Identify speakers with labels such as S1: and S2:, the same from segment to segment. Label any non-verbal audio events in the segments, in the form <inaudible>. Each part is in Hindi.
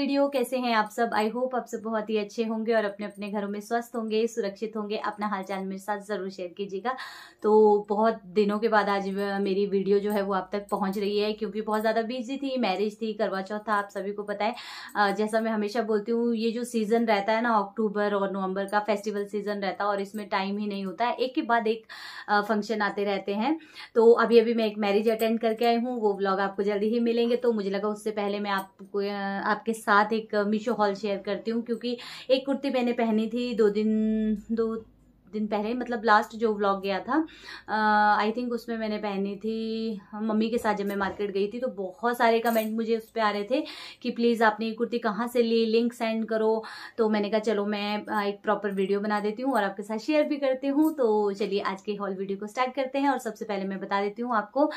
S1: वीडियो कैसे हैं आप सब आई होप आप सब बहुत ही अच्छे होंगे और अपने अपने घरों में स्वस्थ होंगे सुरक्षित होंगे अपना हालचाल मेरे साथ ज़रूर शेयर कीजिएगा तो बहुत दिनों के बाद आज मेरी वीडियो जो है वो आप तक पहुंच रही है क्योंकि बहुत ज़्यादा बिजी थी मैरिज थी करवा चौथ था आप सभी को पता है जैसा मैं हमेशा बोलती हूँ ये जो सीज़न रहता है ना अक्टूबर और नवम्बर का फेस्टिवल सीज़न रहता है और इसमें टाइम ही नहीं होता है एक के बाद एक फंक्शन आते रहते हैं तो अभी अभी मैं एक मैरिज अटेंड करके आई हूँ वो ब्लॉग आपको जल्दी ही मिलेंगे तो मुझे लगा उससे पहले मैं आपको आपके साथ साथ एक मीशो हॉल शेयर करती हूँ क्योंकि एक कुर्ती मैंने पहनी थी दो दिन दो दिन पहले मतलब लास्ट जो व्लॉग गया था आई थिंक उसमें मैंने पहनी थी मम्मी के साथ जब मैं मार्केट गई थी तो बहुत सारे कमेंट मुझे उस पर आ रहे थे कि प्लीज़ आपने ये कुर्ती कहाँ से ली लिंक सेंड करो तो मैंने कहा चलो मैं एक प्रॉपर वीडियो बना देती हूँ और आपके साथ शेयर भी करती हूँ तो चलिए आज के हॉल वीडियो को स्टार्ट करते हैं और सबसे पहले मैं बता देती हूँ आपको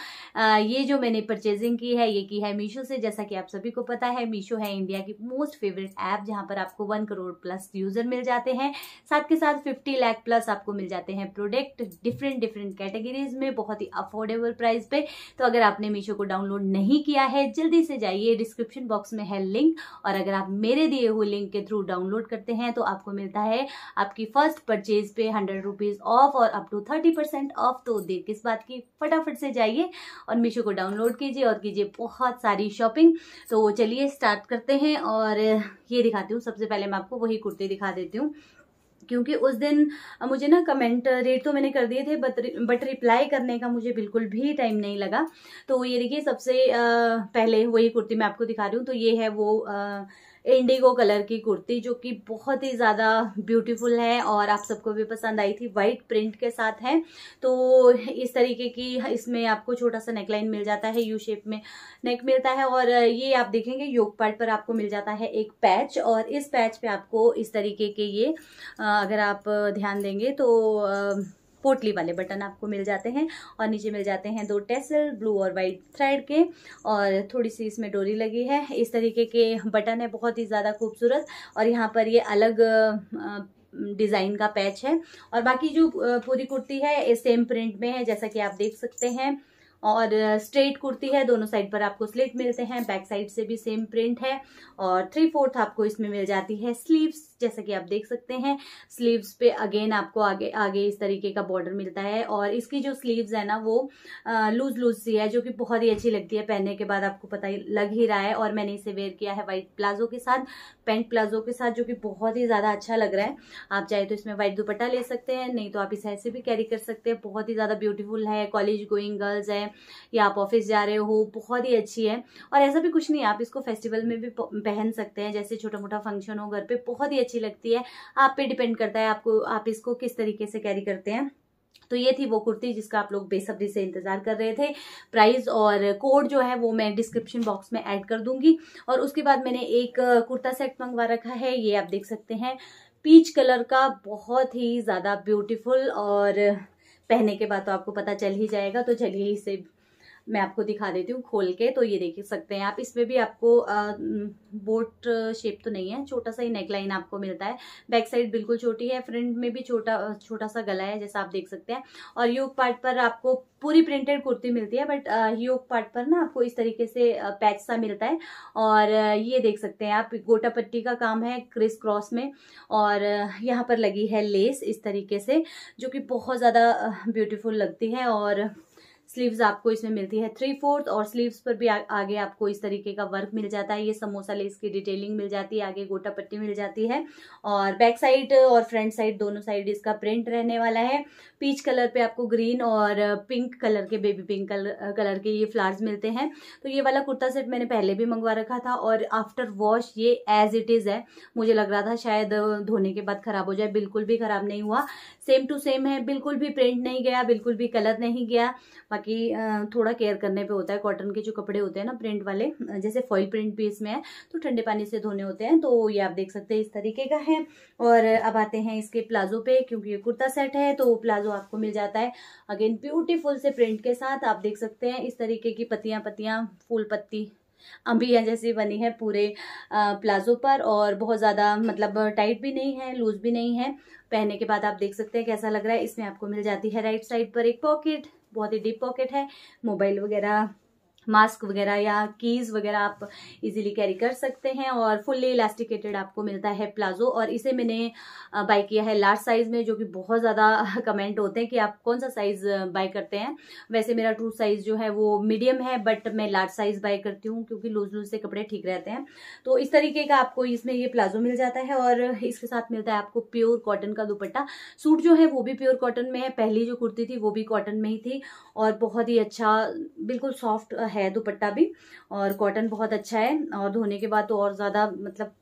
S1: ये जो मैंने परचेजिंग की है ये की है मीशो से जैसा कि आप सभी को पता है मीशो है इंडिया की मोस्ट फेवरेट ऐप जहाँ पर आपको वन करोड़ प्लस यूजर मिल जाते हैं साथ के साथ फिफ्टी लैख प्लस प्लस आपको मिल जाते हैं प्रोडक्ट डिफरेंट डिफरेंट कैटेगरीज में बहुत ही अफोर्डेबल प्राइस पे तो अगर आपने मीशो को डाउनलोड नहीं किया है जल्दी से जाइए डिस्क्रिप्शन बॉक्स में है लिंक और अगर आप मेरे दिए हुए लिंक के थ्रू डाउनलोड करते हैं तो आपको मिलता है आपकी फर्स्ट परचेज पे हंड्रेड रुपीज़ ऑफ और up to thirty percent off तो देर किस बात की फटाफट से जाइए और मीशो को डाउनलोड कीजिए और कीजिए बहुत सारी शॉपिंग तो चलिए स्टार्ट करते हैं और ये दिखाती हूँ सबसे पहले मैं आपको वही कुर्ते दिखा देती हूँ क्योंकि उस दिन मुझे ना कमेंट रेट तो मैंने कर दिए थे बट बट रिप्लाई करने का मुझे बिल्कुल भी टाइम नहीं लगा तो ये देखिए सबसे पहले वही कुर्ती मैं आपको दिखा रही हूँ तो ये है वो इंडिगो कलर की कुर्ती जो कि बहुत ही ज़्यादा ब्यूटीफुल है और आप सबको भी पसंद आई थी वाइट प्रिंट के साथ है तो इस तरीके की इसमें आपको छोटा सा नेकलाइन मिल जाता है यू शेप में नेक मिलता है और ये आप देखेंगे योग पार्ट पर आपको मिल जाता है एक पैच और इस पैच पे आपको इस तरीके के ये अगर आप ध्यान देंगे तो पोटली वाले बटन आपको मिल जाते हैं और नीचे मिल जाते हैं दो टेसल ब्लू और वाइट थ्रेड के और थोड़ी सी इसमें डोरी लगी है इस तरीके के बटन है बहुत ही ज़्यादा खूबसूरत और यहाँ पर ये अलग डिज़ाइन का पैच है और बाकी जो पूरी कुर्ती है सेम प्रिंट में है जैसा कि आप देख सकते हैं और स्ट्रेट कुर्ती है दोनों साइड पर आपको स्लिट मिलते हैं बैक साइड से भी सेम प्रिंट है और थ्री फोर्थ आपको इसमें मिल जाती है स्लीव्स जैसा कि आप देख सकते हैं स्लीव्स पे अगेन आपको आगे आगे इस तरीके का बॉर्डर मिलता है और इसकी जो स्लीव्स है ना वो लूज लूज सी है जो कि बहुत ही अच्छी लगती है पहनने के बाद आपको पता ही लग ही रहा है और मैंने इसे वेयर किया है वाइट प्लाजो के साथ पेंट प्लाजो के साथ जो कि बहुत ही ज़्यादा अच्छा लग रहा है आप चाहे तो इसमें वाइट दुपट्टा ले सकते हैं नहीं तो आप इसे ऐसे भी कैरी कर सकते हैं बहुत ही ज़्यादा ब्यूटीफुल है कॉलेज गोइंग गर्ल्स है या आप ऑफिस जा रहे हो बहुत ही अच्छी है और ऐसा भी कुछ नहीं आप इसको फेस्टिवल में भी पहन सकते हैं जैसे छोटा मोटा फंक्शन हो घर पे बहुत ही अच्छी लगती है आप पे डिपेंड करता है आपको आप इसको किस तरीके से कैरी करते हैं तो ये थी वो कुर्ती जिसका आप लोग बेसब्री से इंतजार कर रहे थे प्राइस और कोड जो है वो मैं डिस्क्रिप्शन बॉक्स में ऐड कर दूंगी और उसके बाद मैंने एक कुर्ता सेट मंगवा रखा है ये आप देख सकते हैं पीच कलर का बहुत ही ज़्यादा ब्यूटीफुल और पहने के बाद तो आपको पता चल ही जाएगा तो चलिए इसे मैं आपको दिखा देती हूँ खोल के तो ये देख सकते हैं आप इसमें भी आपको आ, बोट शेप तो नहीं है छोटा सा ही नेकलाइन आपको मिलता है बैक साइड बिल्कुल छोटी है फ्रंट में भी छोटा छोटा सा गला है जैसा आप देख सकते हैं और योग पार्ट पर आपको पूरी प्रिंटेड कुर्ती मिलती है बट योग पार्ट पर ना आपको इस तरीके से पैच सा मिलता है और ये देख सकते हैं आप गोटा पट्टी का काम है क्रिस क्रॉस में और यहाँ पर लगी है लेस इस तरीके से जो कि बहुत ज़्यादा ब्यूटीफुल लगती है और स्लीव्स आपको इसमें मिलती है थ्री फोर्थ और स्लीव्स पर भी आ, आगे आपको इस तरीके का वर्क मिल जाता है ये समोसा लेस की डिटेलिंग मिल जाती है आगे गोटा पट्टी मिल जाती है और बैक साइड और फ्रंट साइड दोनों साइड इसका प्रिंट रहने वाला है पीच कलर पे आपको ग्रीन और पिंक कलर के बेबी पिंक कलर, कलर के ये फ्लावर्स मिलते हैं तो ये वाला कुर्ता सेट मैंने पहले भी मंगवा रखा था और आफ्टर वॉश ये एज इट इज़ है मुझे लग रहा था शायद धोने के बाद ख़राब हो जाए बिल्कुल भी ख़राब नहीं हुआ सेम टू सेम है बिल्कुल भी प्रिंट नहीं गया बिल्कुल भी कलर नहीं गया बाकी थोड़ा केयर करने पे होता है कॉटन के जो कपड़े होते हैं ना प्रिंट वाले जैसे फॉइल प्रिंट भी इसमें है तो ठंडे पानी से धोने होते हैं तो ये आप देख सकते हैं इस तरीके का है और अब आते हैं इसके प्लाजो पे क्योंकि ये कुर्ता सेट है तो प्लाजो आपको मिल जाता है अगेन ब्यूटीफुल से प्रिंट के साथ आप देख सकते हैं इस तरीके की पत्तियां पत्तियां फूल पत्ती अंबिया जैसी बनी है पूरे प्लाजो पर और बहुत ज़्यादा मतलब टाइट भी नहीं है लूज भी नहीं है पहनने के बाद आप देख सकते हैं कैसा लग रहा है इसमें आपको मिल जाती है राइट साइड पर एक पॉकेट बहुत ही डीप पॉकेट है मोबाइल वगैरह मास्क वगैरह या कीज वगैरह आप इजीली कैरी कर सकते हैं और फुल्ली इलास्टिकेटेड आपको मिलता है प्लाजो और इसे मैंने बाय किया है लार्ज साइज में जो कि बहुत ज़्यादा कमेंट <laughs> होते हैं कि आप कौन सा साइज बाय करते हैं वैसे मेरा ट्रू साइज जो है वो मीडियम है बट मैं लार्ज साइज बाय करती हूँ क्योंकि लूज लूज से कपड़े ठीक रहते हैं तो इस तरीके का आपको इसमें ये प्लाजो मिल जाता है और इसके साथ मिलता है आपको प्योर कॉटन का दुपट्टा सूट जो है वो भी प्योर कॉटन में है पहली जो कुर्ती थी वो भी कॉटन में ही थी और बहुत ही अच्छा बिल्कुल सॉफ्ट है दुपट्टा भी और कॉटन बहुत अच्छा है और धोने के बाद तो और ज़्यादा मतलब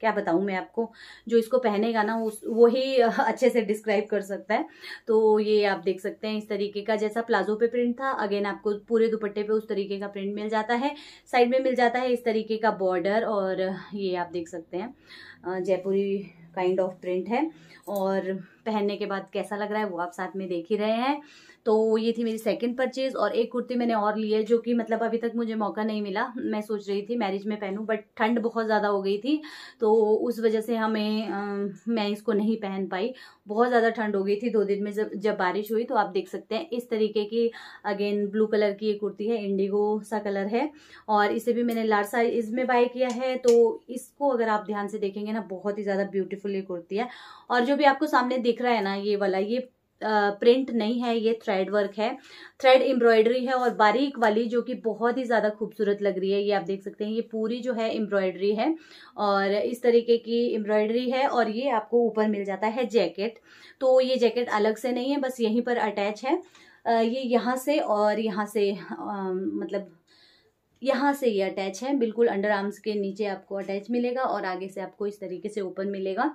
S1: क्या बताऊं मैं आपको जो इसको पहनेगा ना उस वो ही <laughs> अच्छे से डिस्क्राइब कर सकता है तो ये आप देख सकते हैं इस तरीके का जैसा प्लाजो पे प्रिंट था अगेन आपको पूरे दुपट्टे पे उस तरीके का प्रिंट मिल जाता है साइड में मिल जाता है इस तरीके का बॉर्डर और ये आप देख सकते हैं जयपुरी काइंड ऑफ प्रिंट है और पहनने के बाद कैसा लग रहा है वो आप साथ में देख ही रहे हैं तो ये थी मेरी सेकंड परचेज और एक कुर्ती मैंने और ली है जो कि मतलब अभी तक मुझे मौका नहीं मिला मैं सोच रही थी मैरिज में पहनूं बट ठंड बहुत ज़्यादा हो गई थी तो उस वजह से हमें आ, मैं इसको नहीं पहन पाई बहुत ज़्यादा ठंड हो गई थी दो दिन में जब जब बारिश हुई तो आप देख सकते हैं इस तरीके की अगेन ब्लू कलर की ये कुर्ती है इंडिगो सा कलर है और इसे भी मैंने लार्ज साइज में बाय किया है तो इसको अगर आप ध्यान से देखेंगे ना बहुत ही ज़्यादा ब्यूटीफुल ये कुर्ती है और जो भी आपको सामने दिख रहा है ना ये वाला ये प्रिंट नहीं है ये थ्रेड वर्क है थ्रेड एम्ब्रॉयडरी है और बारीक वाली जो कि बहुत ही ज़्यादा खूबसूरत लग रही है ये आप देख सकते हैं ये पूरी जो है एम्ब्रॉयडरी है और इस तरीके की एम्ब्रॉयडरी है और ये आपको ऊपर मिल जाता है जैकेट तो ये जैकेट अलग से नहीं है बस यहीं पर अटैच है ये यहाँ से और यहाँ से आ, मतलब यहाँ से ये यह अटैच है बिल्कुल अंडर आर्म्स के नीचे आपको अटैच मिलेगा और आगे से आपको इस तरीके से ओपन मिलेगा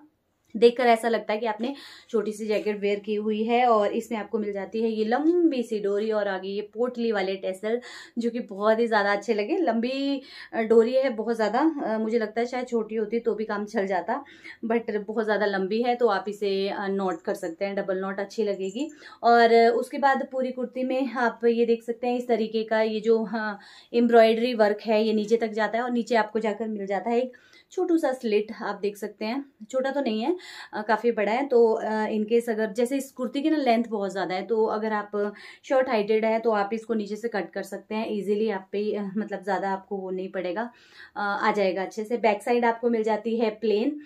S1: देखकर ऐसा लगता है कि आपने छोटी सी जैकेट वेयर की हुई है और इसमें आपको मिल जाती है ये लंबी सी डोरी और आगे ये पोटली वाले टेसल जो कि बहुत ही ज़्यादा अच्छे लगे लंबी डोरी है बहुत ज़्यादा मुझे लगता है शायद छोटी होती तो भी काम चल जाता बट बहुत ज़्यादा लंबी है तो आप इसे नोट कर सकते हैं डबल नोट अच्छी लगेगी और उसके बाद पूरी कुर्ती में आप ये देख सकते हैं इस तरीके का ये जो एम्ब्रॉयडरी हाँ, वर्क है ये नीचे तक जाता है और नीचे आपको जाकर मिल जाता है एक छोटू सा स्लिट आप देख सकते हैं छोटा तो नहीं है काफ़ी बड़ा है तो इनकेस अगर जैसे इस कुर्ती की ना लेंथ बहुत ज़्यादा है तो अगर आप शॉर्ट हाइटेड है तो आप इसको नीचे से कट कर सकते हैं ईजिली आप पे मतलब ज़्यादा आपको वो नहीं पड़ेगा आ जाएगा अच्छे से बैक साइड आपको मिल जाती है प्लेन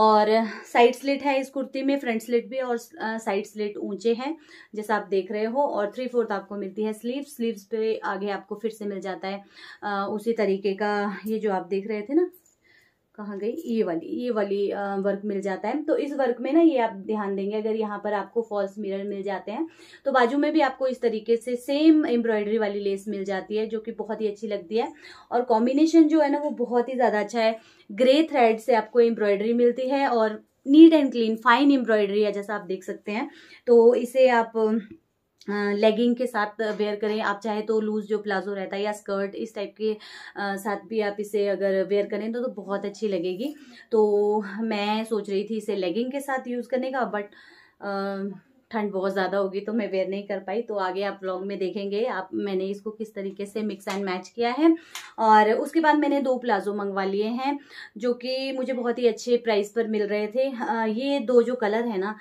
S1: और साइड स्लिट है इस कुर्ती में फ्रंट स्लिट भी और साइड स्लिट ऊंचे हैं जैसा आप देख रहे हो और थ्री फोर्थ आपको मिलती है स्लीव स्लीव्स पे आगे आपको फिर से मिल जाता है आ, उसी तरीके का ये जो आप देख रहे थे ना कहाँ गई ये वाली ये वाली वर्क मिल जाता है तो इस वर्क में ना ये आप ध्यान देंगे अगर यहाँ पर आपको फॉल्स मिरर मिल जाते हैं तो बाजू में भी आपको इस तरीके से सेम एम्ब्रॉयडरी वाली लेस मिल जाती है जो कि बहुत ही अच्छी लगती है और कॉम्बिनेशन जो है ना वो बहुत ही ज़्यादा अच्छा है ग्रे थ्रेड से आपको एम्ब्रॉयडरी मिलती है और neat and clean fine embroidery है जैसा आप देख सकते हैं तो इसे आप लेगिंग के साथ वेयर करें आप चाहे तो लूज जो प्लाजो रहता है या स्कर्ट इस टाइप के साथ भी आप इसे अगर वेयर करें तो, तो बहुत अच्छी लगेगी तो मैं सोच रही थी इसे लेगिंग के साथ यूज़ करने का बट ठंड बहुत ज़्यादा होगी तो मैं वेयर नहीं कर पाई तो आगे आप ब्लॉग में देखेंगे आप मैंने इसको किस तरीके से मिक्स एंड मैच किया है और उसके बाद मैंने दो प्लाजो मंगवा लिए हैं जो कि मुझे बहुत ही अच्छे प्राइस पर मिल रहे थे ये दो जो कलर है ना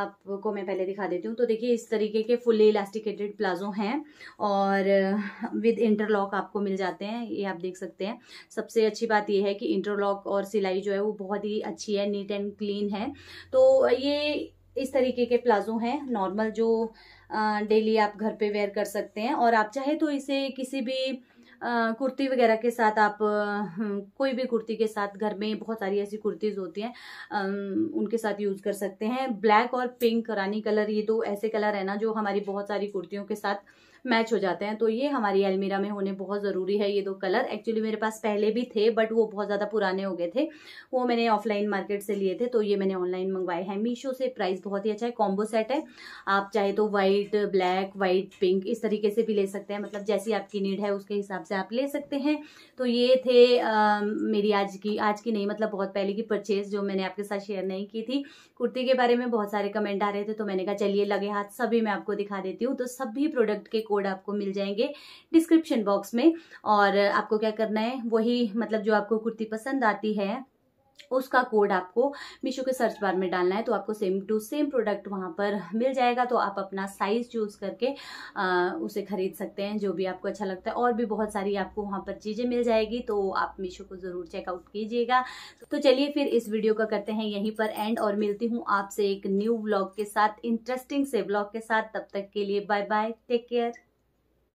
S1: आपको मैं पहले दिखा देती हूँ तो देखिए इस तरीके के फुल्ली इलास्टिकेटेड प्लाजो हैं और विद इंटरलॉक आपको मिल जाते हैं ये आप देख सकते हैं सबसे अच्छी बात ये है कि इंटरलॉक और सिलाई जो है वो बहुत ही अच्छी है नीट एंड क्लीन है तो ये इस तरीके के प्लाजो हैं नॉर्मल जो डेली आप घर पे वेयर कर सकते हैं और आप चाहे तो इसे किसी भी कुर्ती वगैरह के साथ आप कोई भी कुर्ती के साथ घर में बहुत सारी ऐसी कुर्तीज़ होती हैं उनके साथ यूज़ कर सकते हैं ब्लैक और पिंक रानी कलर ये दो ऐसे कलर है ना जो हमारी बहुत सारी कुर्तियों के साथ मैच हो जाते हैं तो ये हमारी अलमीरा में होने बहुत ज़रूरी है ये दो कलर एक्चुअली मेरे पास पहले भी थे बट वो बहुत ज़्यादा पुराने हो गए थे वो मैंने ऑफलाइन मार्केट से लिए थे तो ये मैंने ऑनलाइन मंगवाए हैं मीशो से प्राइस बहुत ही अच्छा है कॉम्बो सेट है आप चाहे तो वाइट ब्लैक वाइट पिंक इस तरीके से भी ले सकते हैं मतलब जैसी आपकी नीड है उसके हिसाब से आप ले सकते हैं तो ये थे मेरी आज की आज की नहीं मतलब बहुत पहले की परचेज जो मैंने आपके साथ शेयर नहीं की थी कुर्ती के बारे में बहुत सारे कमेंट आ रहे थे तो मैंने कहा चलिए लगे हाथ सभी मैं आपको दिखा देती हूँ तो सभी प्रोडक्ट के कोड आपको मिल जाएंगे डिस्क्रिप्शन बॉक्स में और आपको क्या करना है वही मतलब जो आपको कुर्ती पसंद आती है उसका कोड आपको मीशो के सर्च बार में डालना है तो आपको सेम टू सेम प्रोडक्ट वहाँ पर मिल जाएगा तो आप अपना साइज चूज करके आ, उसे खरीद सकते हैं जो भी आपको अच्छा लगता है और भी बहुत सारी आपको वहाँ पर चीज़ें मिल जाएगी तो आप मीशो को ज़रूर चेकआउट कीजिएगा तो चलिए फिर इस वीडियो का करते हैं यहीं पर एंड और मिलती हूँ आपसे एक न्यू ब्लॉग के साथ इंटरेस्टिंग से ब्लॉग के साथ तब तक के लिए बाय बाय टेक केयर